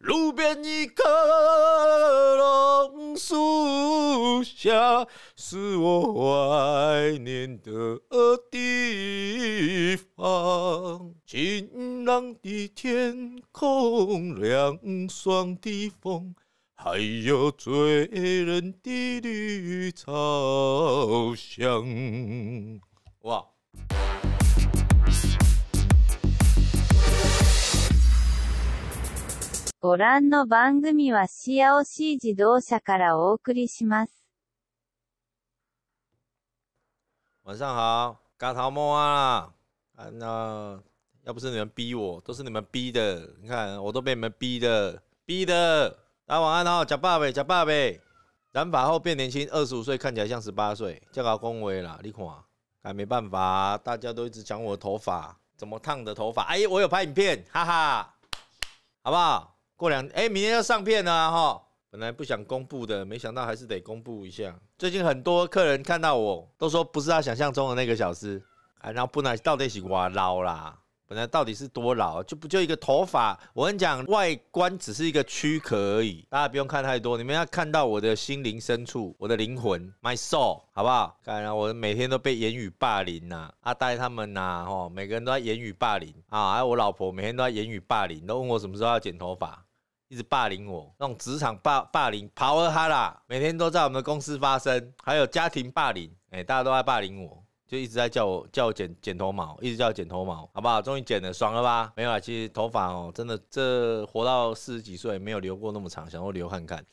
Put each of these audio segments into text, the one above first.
路边一棵榕树下，是我怀念的地方。晴朗的天空，凉爽的风，还有醉人的绿草香。哇！ご覧の番組はシアオ自動車からお送りします。晚上好，嘎头摸啊！那要不是你们逼我，都是你们逼的。你看，我都被你们逼的，逼的。大家晚安哦，贾爸呗，贾爸呗。染发后变年轻，二十五岁看起来像十八岁。叫老恭维啦，你看，哎，没办法，大家都一直讲我头发，怎么烫的头发？哎，我有拍影片，哈哈，好不好？过两，哎，明天要上片了哈。本来不想公布的，没想到还是得公布一下。最近很多客人看到我都说，不是他想象中的那个小司，哎，然后不然到底是我老啦。本来到底是多老，就不就一个头发。我跟你讲，外观只是一个躯壳而已，大家不用看太多。你们要看到我的心灵深处，我的灵魂，my soul，好不好？看我每天都被言语霸凌呐，阿呆他们呐，吼，每个人都在言语霸凌啊，还有我老婆每天都在言语霸凌，都问我什么时候要剪头发，一直霸凌我。那种职场霸霸凌，跑尔哈啦，每天都在我们的公司发生，还有家庭霸凌，哎，大家都在霸凌我。就一直在叫我叫我剪剪头毛，一直叫我剪头毛，好不好？终于剪了，爽了吧？没有啊，其实头发哦，真的，这活到四十几岁没有留过那么长，想流留看看。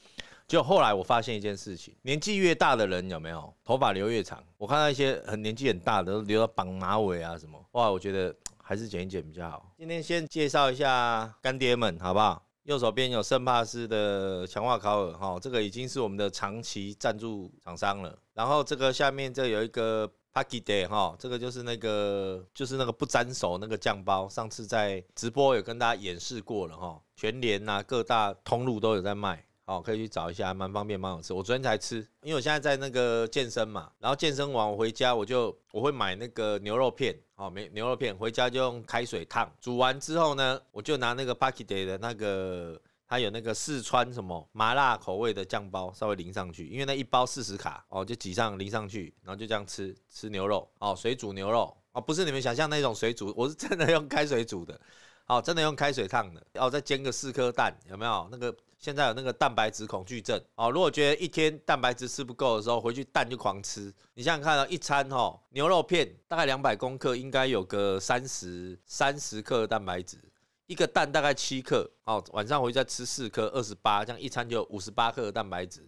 就后来我发现一件事情，年纪越大的人有没有头发留越长？我看到一些很年纪很大的都留到绑马尾啊什么，哇，我觉得还是剪一剪比较好。今天先介绍一下干爹们，好不好？右手边有圣帕斯的强化烤耳哈，这个已经是我们的长期赞助厂商了。然后这个下面这有一个。Paki Day 哈，这个就是那个就是那个不沾手那个酱包，上次在直播有跟大家演示过了哈，全联啊各大通路都有在卖，哦，可以去找一下，蛮方便蛮好吃。我昨天才吃，因为我现在在那个健身嘛，然后健身完我回家我就我会买那个牛肉片，哦，没牛肉片回家就用开水烫，煮完之后呢，我就拿那个 Paki Day 的那个。还有那个四川什么麻辣口味的酱包，稍微淋上去，因为那一包四十卡哦，就挤上淋上去，然后就这样吃吃牛肉哦，水煮牛肉哦，不是你们想象那种水煮，我是真的用开水煮的，哦，真的用开水烫的，哦，再煎个四颗蛋，有没有？那个现在有那个蛋白质恐惧症哦，如果觉得一天蛋白质吃不够的时候，回去蛋就狂吃，你想想看啊，一餐哦，牛肉片大概两百公克，应该有个三十三十克蛋白质。一个蛋大概七克哦，晚上回去再吃四颗，二十八，这样一餐就有五十八克的蛋白质。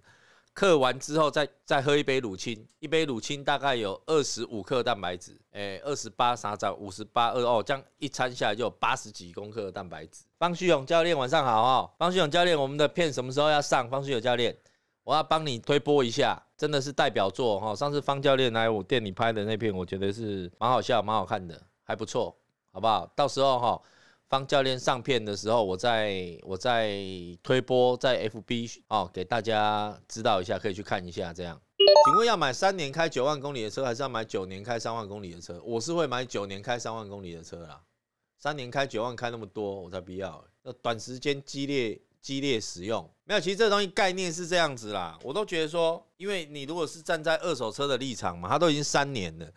克完之后，再再喝一杯乳清，一杯乳清大概有二十五克蛋白质，哎，二十八啥子？五十八二哦，这样一餐下来就有八十几公克的蛋白质。方旭勇教练晚上好哦，方旭勇教练，我们的片什么时候要上？方旭勇教练，我要帮你推播一下，真的是代表作哈。上次方教练来我店里拍的那片，我觉得是蛮好笑、蛮好看的，还不错，好不好？到时候哈。方教练上片的时候，我在我在推播在 FB 哦，给大家指导一下，可以去看一下这样。请问要买三年开九万公里的车，还是要买九年开三万公里的车？我是会买九年开三万公里的车啦。三年开九万开那么多，我才不要。要短时间激烈激烈使用，没有。其实这东西概念是这样子啦，我都觉得说，因为你如果是站在二手车的立场嘛，它都已经三年了，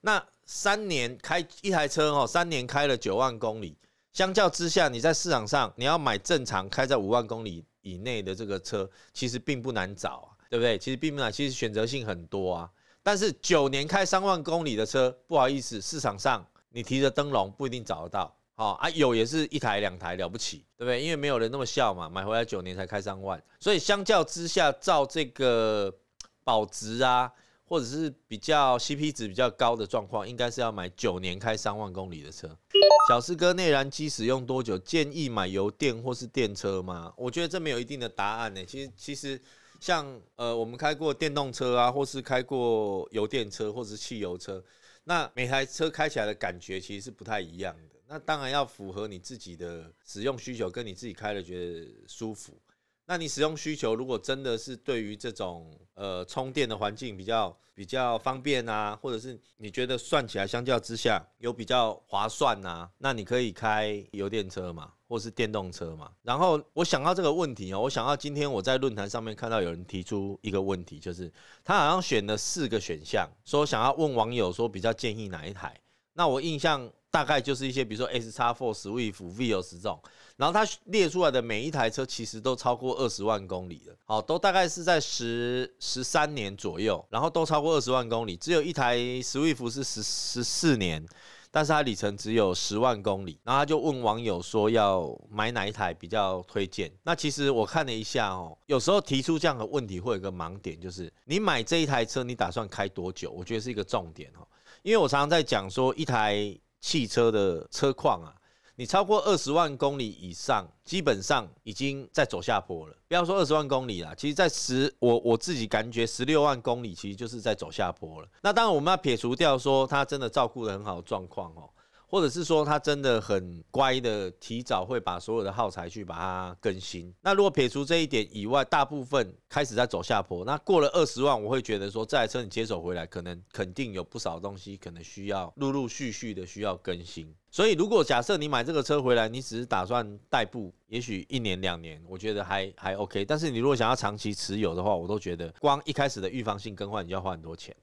那三年开一台车哦，三年开了九万公里。相较之下，你在市场上你要买正常开在五万公里以内的这个车，其实并不难找啊，对不对？其实并不难，其实选择性很多啊。但是九年开三万公里的车，不好意思，市场上你提着灯笼不一定找得到。好啊，有也是一台两台了不起，对不对？因为没有人那么笑嘛，买回来九年才开三万，所以相较之下，照这个保值啊。或者是比较 CP 值比较高的状况，应该是要买九年开三万公里的车。小四哥，内燃机使用多久？建议买油电或是电车吗？我觉得这没有一定的答案呢。其实，其实像呃，我们开过电动车啊，或是开过油电车，或是汽油车，那每台车开起来的感觉其实是不太一样的。那当然要符合你自己的使用需求，跟你自己开的觉得舒服。那你使用需求如果真的是对于这种呃充电的环境比较比较方便啊，或者是你觉得算起来相较之下有比较划算啊，那你可以开油电车嘛，或是电动车嘛。然后我想到这个问题哦，我想到今天我在论坛上面看到有人提出一个问题，就是他好像选了四个选项，说想要问网友说比较建议哪一台。那我印象。大概就是一些，比如说 S 叉 Four Swift、Vios 这种，然后他列出来的每一台车其实都超过二十万公里的，好，都大概是在十十三年左右，然后都超过二十万公里，只有一台 Swift 是十十四年，但是它里程只有十万公里，然后他就问网友说要买哪一台比较推荐。那其实我看了一下哦，有时候提出这样的问题会有个盲点，就是你买这一台车你打算开多久？我觉得是一个重点哦，因为我常常在讲说一台。汽车的车况啊，你超过二十万公里以上，基本上已经在走下坡了。不要说二十万公里啦，其实在十我我自己感觉十六万公里其实就是在走下坡了。那当然我们要撇除掉说它真的照顾的很好的状况哦。或者是说他真的很乖的，提早会把所有的耗材去把它更新。那如果撇除这一点以外，大部分开始在走下坡。那过了二十万，我会觉得说这台车你接手回来，可能肯定有不少东西可能需要陆陆续续的需要更新。所以如果假设你买这个车回来，你只是打算代步，也许一年两年，我觉得还还 OK。但是你如果想要长期持有的话，我都觉得光一开始的预防性更换，你就要花很多钱。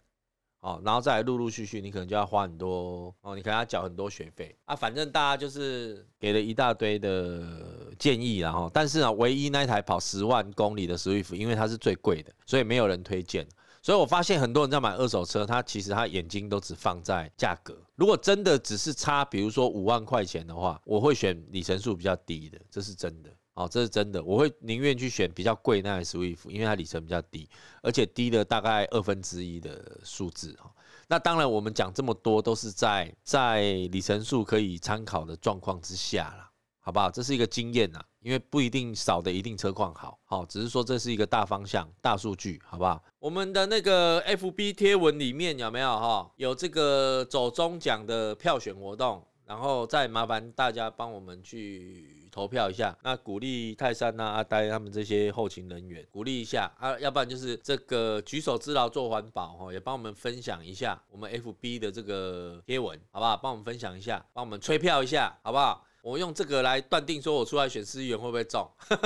哦，然后再陆陆续续，你可能就要花很多哦，你可能要缴很多学费啊。反正大家就是给了一大堆的建议，然后，但是呢，唯一那一台跑十万公里的 Swift，因为它是最贵的，所以没有人推荐。所以我发现很多人在买二手车，他其实他眼睛都只放在价格。如果真的只是差，比如说五万块钱的话，我会选里程数比较低的，这是真的。哦，这是真的，我会宁愿去选比较贵那台 Swift，因为它里程比较低，而且低了大概二分之一的数字哈。那当然，我们讲这么多都是在在里程数可以参考的状况之下啦，好不好？这是一个经验呐，因为不一定少的一定车况好，好，只是说这是一个大方向、大数据，好不好？我们的那个 FB 贴文里面有没有哈？有这个走中奖的票选活动。然后再麻烦大家帮我们去投票一下，那鼓励泰山呐、阿呆他们这些后勤人员，鼓励一下啊，要不然就是这个举手之劳做环保哈，也帮我们分享一下我们 FB 的这个贴文，好不好？帮我们分享一下，帮我们吹票一下，好不好？我用这个来断定说我出来选司议员会不会中，好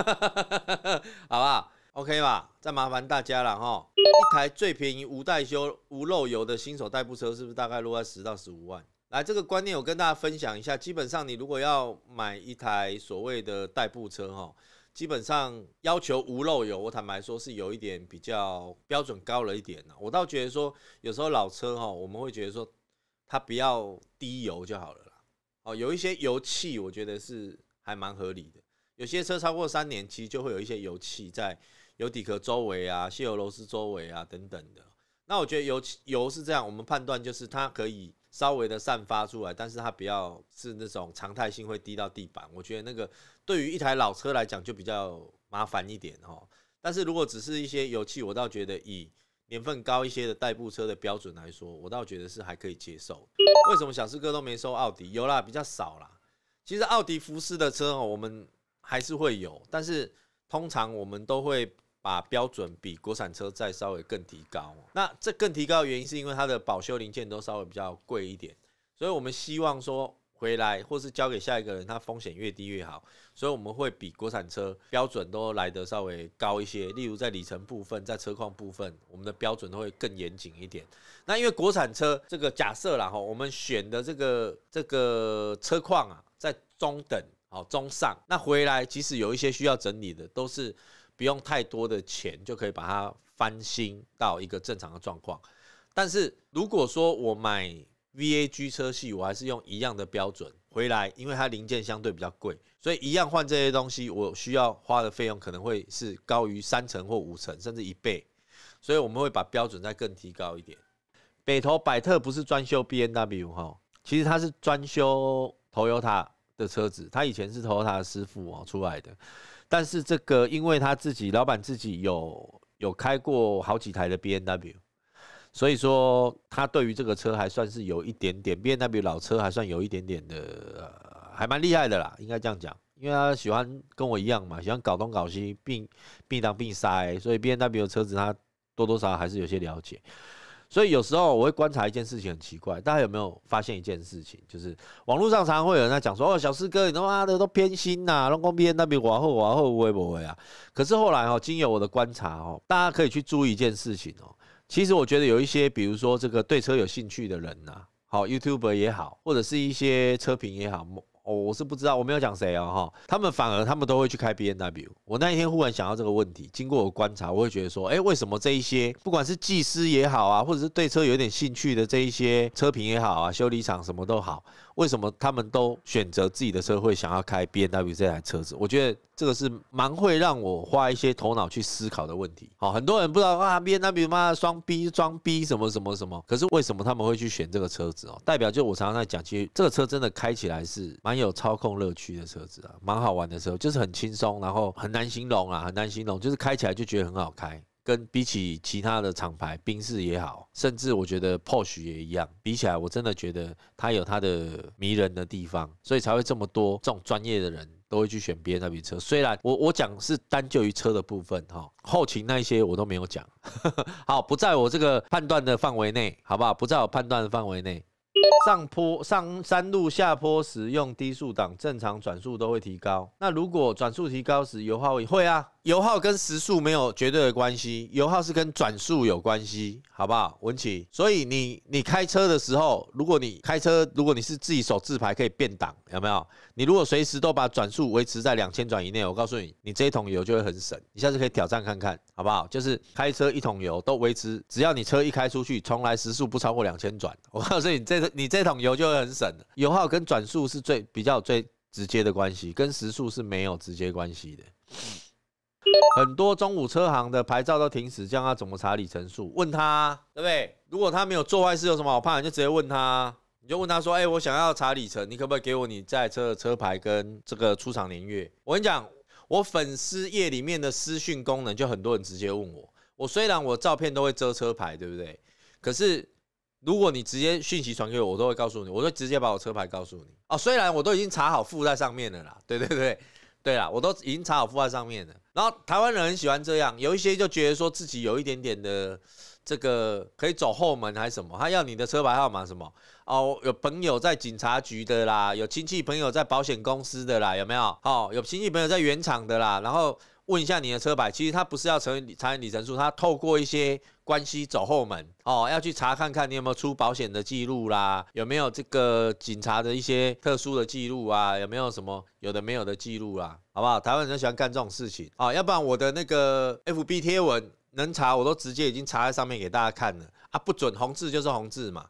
不好？OK 吧？再麻烦大家了哈，一台最便宜无代修、无漏油的新手代步车是不是大概落在十到十五万？来，这个观念我跟大家分享一下。基本上，你如果要买一台所谓的代步车哈，基本上要求无漏油，我坦白说，是有一点比较标准高了一点我倒觉得说，有时候老车哈，我们会觉得说，它不要低油就好了啦。哦，有一些油气，我觉得是还蛮合理的。有些车超过三年，其实就会有一些油气在油底壳周围啊、卸油螺丝周围啊等等的。那我觉得油气油是这样，我们判断就是它可以。稍微的散发出来，但是它比较是那种常态性会滴到地板，我觉得那个对于一台老车来讲就比较麻烦一点哦。但是如果只是一些油气，我倒觉得以年份高一些的代步车的标准来说，我倒觉得是还可以接受。为什么小四哥都没收奥迪？有啦，比较少啦。其实奥迪福斯的车，哦，我们还是会有，但是通常我们都会。把标准比国产车再稍微更提高，那这更提高的原因是因为它的保修零件都稍微比较贵一点，所以我们希望说回来或是交给下一个人，它风险越低越好，所以我们会比国产车标准都来得稍微高一些，例如在里程部分、在车况部分，我们的标准都会更严谨一点。那因为国产车这个假设了哈，我们选的这个这个车况啊，在中等好中上，那回来即使有一些需要整理的，都是。不用太多的钱就可以把它翻新到一个正常的状况，但是如果说我买 VAG 车系，我还是用一样的标准回来，因为它零件相对比较贵，所以一样换这些东西，我需要花的费用可能会是高于三成或五成，甚至一倍，所以我们会把标准再更提高一点。北投百特不是专修 BNW 哈，其实他是专修 Toyota 的车子，他以前是 Toyota 的师傅哦出来的。但是这个，因为他自己老板自己有有开过好几台的 B N W，所以说他对于这个车还算是有一点点 B N W 老车，还算有一点点的，还蛮厉害的啦，应该这样讲。因为他喜欢跟我一样嘛，喜欢搞东搞西，并并当并塞，所以 B N W 的车子他多多少少还是有些了解。所以有时候我会观察一件事情很奇怪，大家有没有发现一件事情，就是网络上常常会有人在讲说，哦，小四哥，你他妈的都偏心呐，拢工边那边玩会玩会不会啊。可是后来哦，经由我的观察哦，大家可以去注意一件事情哦，其实我觉得有一些，比如说这个对车有兴趣的人呐，好 YouTube 也好，或者是一些车评也好。我我是不知道，我没有讲谁哦哈，他们反而他们都会去开 BNW。我那一天忽然想到这个问题，经过我观察，我会觉得说，哎，为什么这一些不管是技师也好啊，或者是对车有点兴趣的这一些车评也好啊，修理厂什么都好。为什么他们都选择自己的车，会想要开 B N W 这台车子？我觉得这个是蛮会让我花一些头脑去思考的问题。好，很多人不知道啊，B N W 麻双逼装逼什么什么什么，可是为什么他们会去选这个车子哦？代表就我常常在讲，其实这个车真的开起来是蛮有操控乐趣的车子啊，蛮好玩的时候就是很轻松，然后很难形容啊，很难形容，就是开起来就觉得很好开。跟比起其他的厂牌，宾士也好，甚至我觉得 Porsche 也一样，比起来，我真的觉得它有它的迷人的地方，所以才会这么多这种专业的人都会去选别人那边车。虽然我我讲是单就于车的部分哈，后勤那些我都没有讲，好不在我这个判断的范围内，好不好？不在我判断的范围内。上坡上山路下坡时用低速挡，正常转速都会提高。那如果转速提高时，油耗会会啊？油耗跟时速没有绝对的关系，油耗是跟转速有关系，好不好，文琪，所以你你开车的时候，如果你开车，如果你是自己手自排可以变档，有没有？你如果随时都把转速维持在两千转以内，我告诉你，你这一桶油就会很省。你下次可以挑战看看，好不好？就是开车一桶油都维持，只要你车一开出去，从来时速不超过两千转，我告诉你，这个你这桶油就会很省油耗跟转速是最比较最直接的关系，跟时速是没有直接关系的。很多中午车行的牌照都停驶，这样他怎么查里程数？问他对不对？如果他没有做坏事，有什么好怕？你就直接问他，你就问他说：“哎，我想要查里程，你可不可以给我你在车的车牌跟这个出厂年月？”我跟你讲，我粉丝页里面的私讯功能，就很多人直接问我。我虽然我照片都会遮车牌，对不对？可是如果你直接讯息传给我，我都会告诉你，我就直接把我车牌告诉你。哦，虽然我都已经查好附在上面了啦，对对对，对啦，我都已经查好附在上面了。然后台湾人很喜欢这样，有一些就觉得说自己有一点点的这个可以走后门还是什么，他要你的车牌号码什么哦，有朋友在警察局的啦，有亲戚朋友在保险公司的啦，有没有？哦，有亲戚朋友在原厂的啦，然后。问一下你的车牌，其实他不是要查查里程数，他透过一些关系走后门哦，要去查看看你有没有出保险的记录啦，有没有这个警察的一些特殊的记录啊，有没有什么有的没有的记录啦，好不好？台湾人喜欢干这种事情啊，要不然我的那个 F B 贴文能查，我都直接已经查在上面给大家看了啊，不准红字就是红字嘛。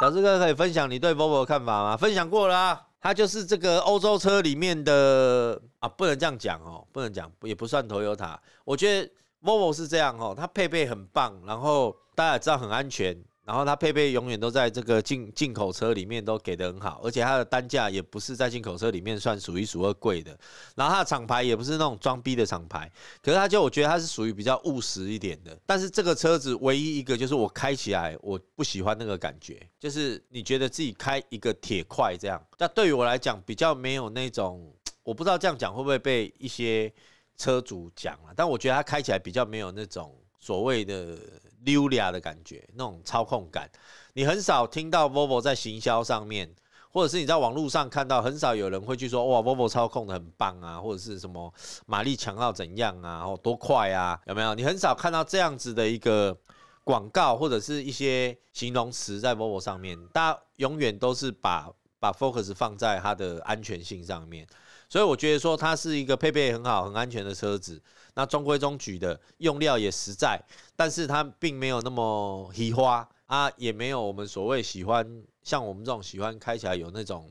小志哥可以分享你对 Volvo 的看法吗？分享过了，它就是这个欧洲车里面的。啊，不能这样讲哦，不能讲，也不算头油塔。我觉得 Volvo 是这样哦，它配备很棒，然后大家也知道很安全，然后它配备永远都在这个进进口车里面都给的很好，而且它的单价也不是在进口车里面算数一数二贵的。然后它的厂牌也不是那种装逼的厂牌，可是它就我觉得它是属于比较务实一点的。但是这个车子唯一一个就是我开起来我不喜欢那个感觉，就是你觉得自己开一个铁块这样。那对于我来讲比较没有那种。我不知道这样讲会不会被一些车主讲了，但我觉得它开起来比较没有那种所谓的溜达的感觉，那种操控感。你很少听到 Volvo 在行销上面，或者是你在网络上看到，很少有人会去说哇，Volvo 操控的很棒啊，或者是什么马力强到怎样啊，哦多快啊，有没有？你很少看到这样子的一个广告或者是一些形容词在 Volvo 上面，大家永远都是把把 Focus 放在它的安全性上面。所以我觉得说它是一个配备很好、很安全的车子，那中规中矩的，用料也实在，但是它并没有那么花啊，也没有我们所谓喜欢像我们这种喜欢开起来有那种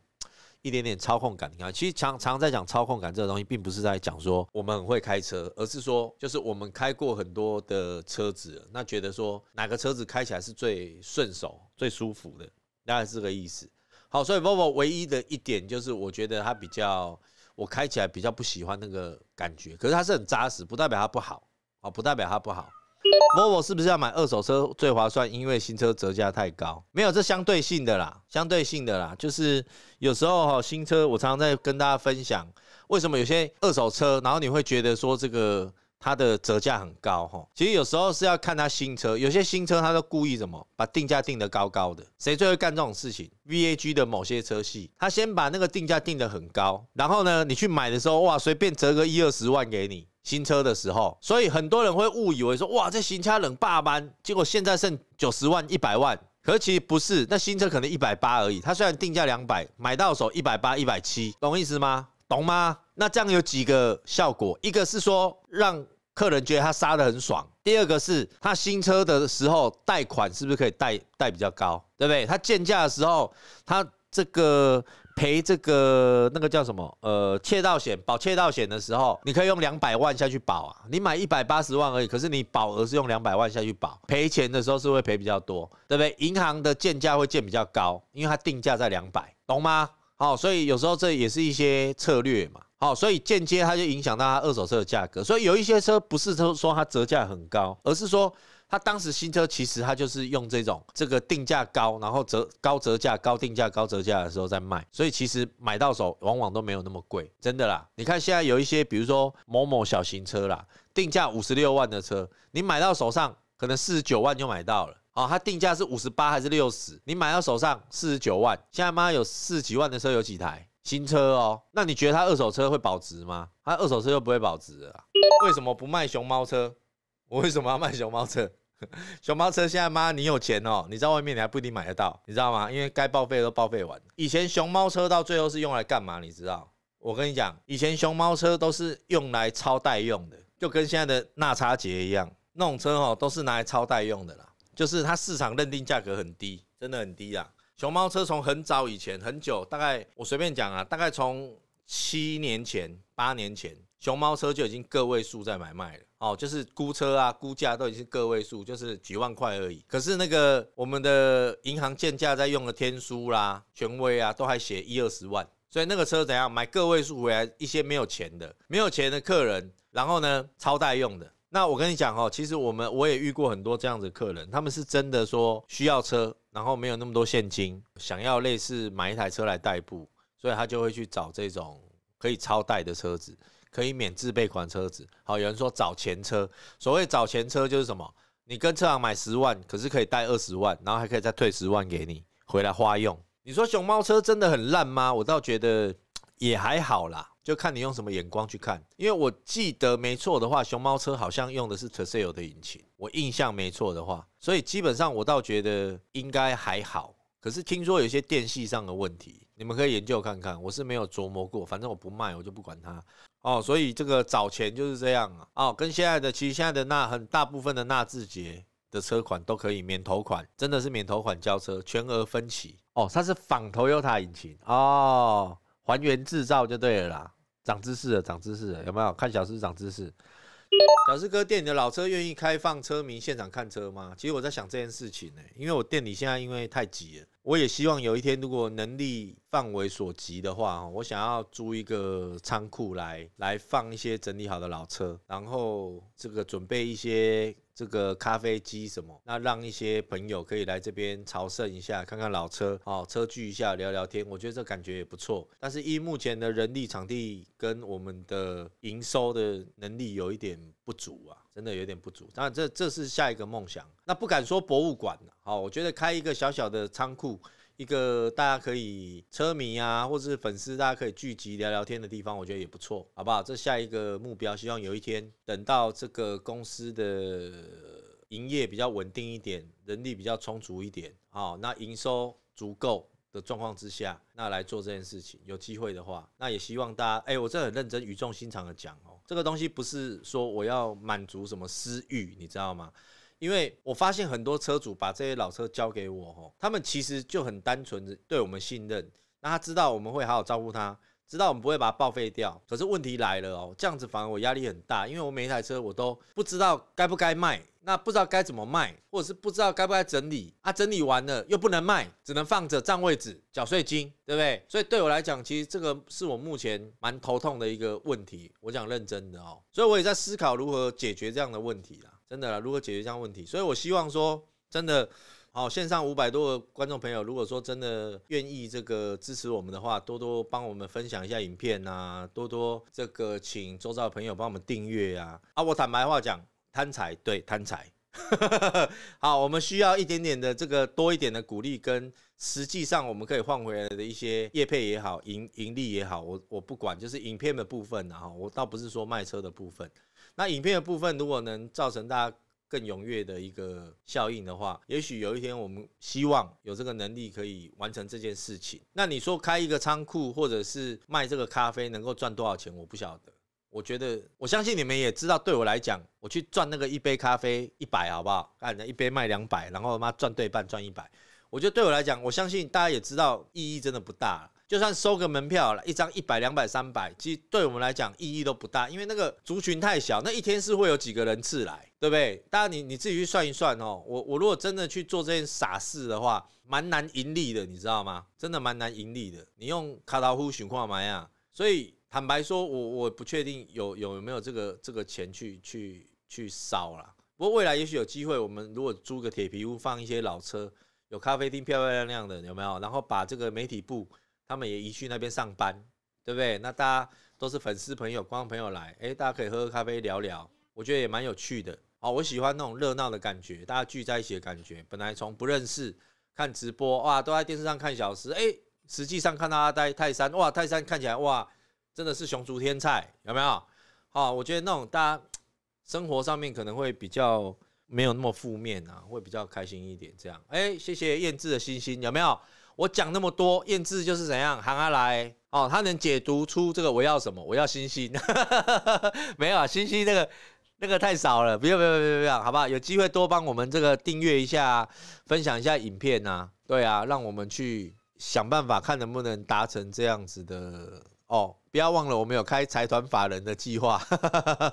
一点点操控感啊。其实常常在讲操控感这个东西，并不是在讲说我们很会开车，而是说就是我们开过很多的车子，那觉得说哪个车子开起来是最顺手、最舒服的，大概是这个意思。好，所以 Volvo 唯一的一点就是，我觉得它比较。我开起来比较不喜欢那个感觉，可是它是很扎实，不代表它不好啊，不代表它不好。Volvo 是不是要买二手车最划算？因为新车折价太高，没有，这相对性的啦，相对性的啦，就是有时候哈，新车我常常在跟大家分享，为什么有些二手车，然后你会觉得说这个。它的折价很高哈，其实有时候是要看它新车，有些新车它都故意什么把定价定得高高的，谁最会干这种事情？VAG 的某些车系，他先把那个定价定得很高，然后呢，你去买的时候，哇，随便折个一二十万给你新车的时候，所以很多人会误以为说，哇，这新车冷霸班，结果现在剩九十万、一百万，可是其实不是，那新车可能一百八而已，它虽然定价两百，买到手一百八、一百七，懂意思吗？懂吗？那这样有几个效果，一个是说让客人觉得他杀得很爽，第二个是他新车的时候贷款是不是可以贷贷比较高，对不对？他建价的时候，他这个赔这个那个叫什么？呃，窃盗险保窃盗险的时候，你可以用两百万下去保啊，你买一百八十万而已，可是你保额是用两百万下去保，赔钱的时候是会赔比较多，对不对？银行的建价会建比较高，因为它定价在两百，懂吗？哦，所以有时候这也是一些策略嘛。好，所以间接它就影响到它二手车的价格。所以有一些车不是说说它折价很高，而是说它当时新车其实它就是用这种这个定价高，然后折高折价高定价高折价的时候在卖。所以其实买到手往往都没有那么贵，真的啦。你看现在有一些，比如说某某小型车啦，定价五十六万的车，你买到手上可能四十九万就买到了。哦，它定价是五十八还是六十？你买到手上四十九万，现在妈有四十几万的车有几台新车哦？那你觉得它二手车会保值吗？它二手车又不会保值啊！为什么不卖熊猫车？我为什么要卖熊猫车？熊猫车现在妈你有钱哦？你在外面你还不一定买得到，你知道吗？因为该报废都报废完。以前熊猫车到最后是用来干嘛？你知道？我跟你讲，以前熊猫车都是用来超代用的，就跟现在的娜查杰一样，那种车哦都是拿来超代用的啦。就是它市场认定价格很低，真的很低啊！熊猫车从很早以前，很久，大概我随便讲啊，大概从七年前、八年前，熊猫车就已经个位数在买卖了。哦，就是估车啊，估价都已经是个位数，就是几万块而已。可是那个我们的银行建价在用的天书啦、权威啊，都还写一二十万。所以那个车怎样买个位数回来？一些没有钱的、没有钱的客人，然后呢，超带用的。那我跟你讲哦，其实我们我也遇过很多这样子客人，他们是真的说需要车，然后没有那么多现金，想要类似买一台车来代步，所以他就会去找这种可以超贷的车子，可以免自备款车子。好，有人说找前车，所谓找前车就是什么？你跟车行买十万，可是可以贷二十万，然后还可以再退十万给你回来花用。你说熊猫车真的很烂吗？我倒觉得也还好啦。就看你用什么眼光去看，因为我记得没错的话，熊猫车好像用的是 t e s a i l 的引擎，我印象没错的话，所以基本上我倒觉得应该还好。可是听说有些电系上的问题，你们可以研究看看，我是没有琢磨过，反正我不卖，我就不管它。哦，所以这个早前就是这样啊。哦，跟现在的其实现在的那很大部分的纳智捷的车款都可以免头款，真的是免头款交车，全额分期。哦，它是仿 Toyota 引擎哦。还原制造就对了啦，长知识了，长知识了，有没有看小师长知识？小师哥，店里的老车愿意开放车迷现场看车吗？其实我在想这件事情呢，因为我店里现在因为太急了，我也希望有一天如果能力范围所及的话，我想要租一个仓库来来放一些整理好的老车，然后这个准备一些。这个咖啡机什么？那让一些朋友可以来这边朝圣一下，看看老车，好车聚一下，聊聊天，我觉得这感觉也不错。但是，依目前的人力、场地跟我们的营收的能力，有一点不足啊，真的有点不足。然这这是下一个梦想，那不敢说博物馆了，好，我觉得开一个小小的仓库。一个大家可以车迷啊，或者是粉丝，大家可以聚集聊聊天的地方，我觉得也不错，好不好？这下一个目标，希望有一天等到这个公司的营业比较稳定一点，人力比较充足一点，好，那营收足够的状况之下，那来做这件事情。有机会的话，那也希望大家，哎，我这很认真、语重心长的讲哦，这个东西不是说我要满足什么私欲，你知道吗？因为我发现很多车主把这些老车交给我吼，他们其实就很单纯的对我们信任，那他知道我们会好好照顾他，知道我们不会把它报废掉。可是问题来了哦，这样子反而我压力很大，因为我每一台车我都不知道该不该卖，那不知道该怎么卖，或者是不知道该不该整理。啊，整理完了又不能卖，只能放着占位置，缴税金，对不对？所以对我来讲，其实这个是我目前蛮头痛的一个问题，我讲认真的哦。所以我也在思考如何解决这样的问题啦。真的啦，如何解决这样问题？所以我希望说，真的好，线上五百多个观众朋友，如果说真的愿意这个支持我们的话，多多帮我们分享一下影片啊，多多这个请周遭的朋友帮我们订阅啊啊！我坦白话讲，贪财对贪财，好，我们需要一点点的这个多一点的鼓励，跟实际上我们可以换回来的一些叶配也好，盈盈利也好，我我不管，就是影片的部分啊，我倒不是说卖车的部分。那影片的部分，如果能造成大家更踊跃的一个效应的话，也许有一天我们希望有这个能力可以完成这件事情。那你说开一个仓库或者是卖这个咖啡能够赚多少钱？我不晓得。我觉得我相信你们也知道，对我来讲，我去赚那个一杯咖啡一百，好不好？啊，一杯卖两百，然后妈赚对半赚一百。我觉得对我来讲，我相信大家也知道，意义真的不大。就算收个门票了，一张一百、两百、三百，其实对我们来讲意义都不大，因为那个族群太小。那一天是会有几个人自来，对不对？当然你你自己去算一算哦。我我如果真的去做这件傻事的话，蛮难盈利的，你知道吗？真的蛮难盈利的。你用卡塔夫循矿买啊，所以坦白说，我我不确定有有没有这个这个钱去去去烧了。不过未来也许有机会，我们如果租个铁皮屋放一些老车，有咖啡厅漂漂亮亮的，有没有？然后把这个媒体部。他们也一去那边上班，对不对？那大家都是粉丝朋友、观众朋友来，哎，大家可以喝喝咖啡聊聊，我觉得也蛮有趣的。哦，我喜欢那种热闹的感觉，大家聚在一起的感觉。本来从不认识，看直播哇，都在电视上看小狮，哎，实际上看到大家在泰山，哇，泰山看起来哇，真的是雄足天菜，有没有？好，我觉得那种大家生活上面可能会比较没有那么负面啊，会比较开心一点这样。哎，谢谢燕智的星星，有没有？我讲那么多，验字就是怎样喊他来哦，他能解读出这个我要什么？我要星星，没有啊，星星那个那个太少了，不要不要不要不要，好不好？有机会多帮我们这个订阅一下，分享一下影片呐。对啊，让我们去想办法看能不能达成这样子的哦。不要忘了，我们有开财团法人的计划，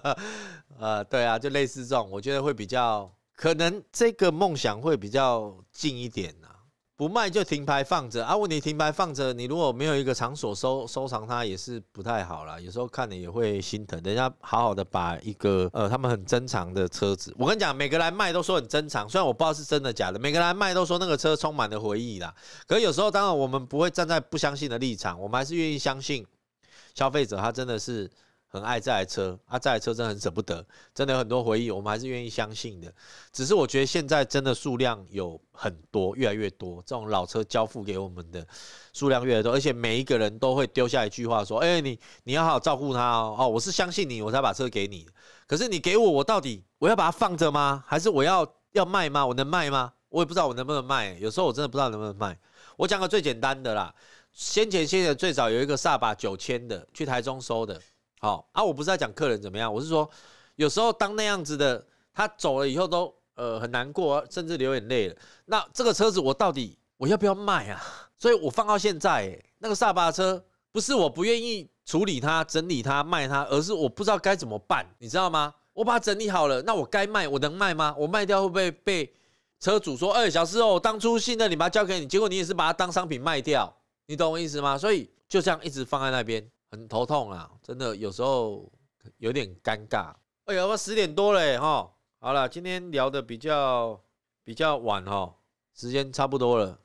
呃，对啊，就类似这种，我觉得会比较可能这个梦想会比较近一点呐。不卖就停牌放着啊！问题停牌放着，你如果没有一个场所收收藏它，也是不太好啦。有时候看你也会心疼，人家好好的把一个呃他们很珍藏的车子，我跟你讲，每个来卖都说很珍藏，虽然我不知道是真的假的，每个来卖都说那个车充满了回忆啦。可有时候，当然我们不会站在不相信的立场，我们还是愿意相信消费者，他真的是。很爱这台车，啊，这台车真的很舍不得，真的有很多回忆，我们还是愿意相信的。只是我觉得现在真的数量有很多，越来越多，这种老车交付给我们的数量越来越多，而且每一个人都会丢下一句话说：“哎，你你要好好照顾它哦。”哦，我是相信你，我才把车给你。可是你给我，我到底我要把它放着吗？还是我要要卖吗？我能卖吗？我也不知道我能不能卖。有时候我真的不知道能不能卖。我讲个最简单的啦，先前先在最早有一个萨巴九千的，去台中收的。好啊，我不是在讲客人怎么样，我是说，有时候当那样子的他走了以后，都呃很难过，甚至流眼泪了。那这个车子我到底我要不要卖啊？所以我放到现在，那个萨巴车不是我不愿意处理它、整理它、卖它，而是我不知道该怎么办，你知道吗？我把它整理好了，那我该卖，我能卖吗？我卖掉会不会被车主说，哎，小师哦，当初信任你，把它交给你，结果你也是把它当商品卖掉，你懂我意思吗？所以就这样一直放在那边。很头痛啊，真的有时候有点尴尬。哎呀，我十点多嘞哈，好了，今天聊的比较比较晚哈，时间差不多了。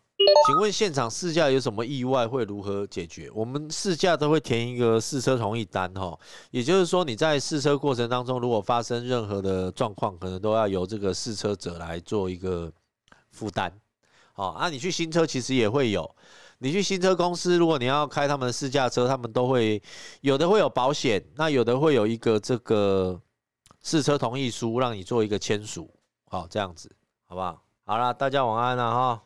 请问现场试驾有什么意外会如何解决？我们试驾都会填一个试车同意单哈，也就是说你在试车过程当中如果发生任何的状况，可能都要由这个试车者来做一个负担。好啊，你去新车其实也会有。你去新车公司，如果你要开他们的试驾车，他们都会有的会有保险，那有的会有一个这个试车同意书，让你做一个签署，好这样子，好不好？好了，大家晚安了哈。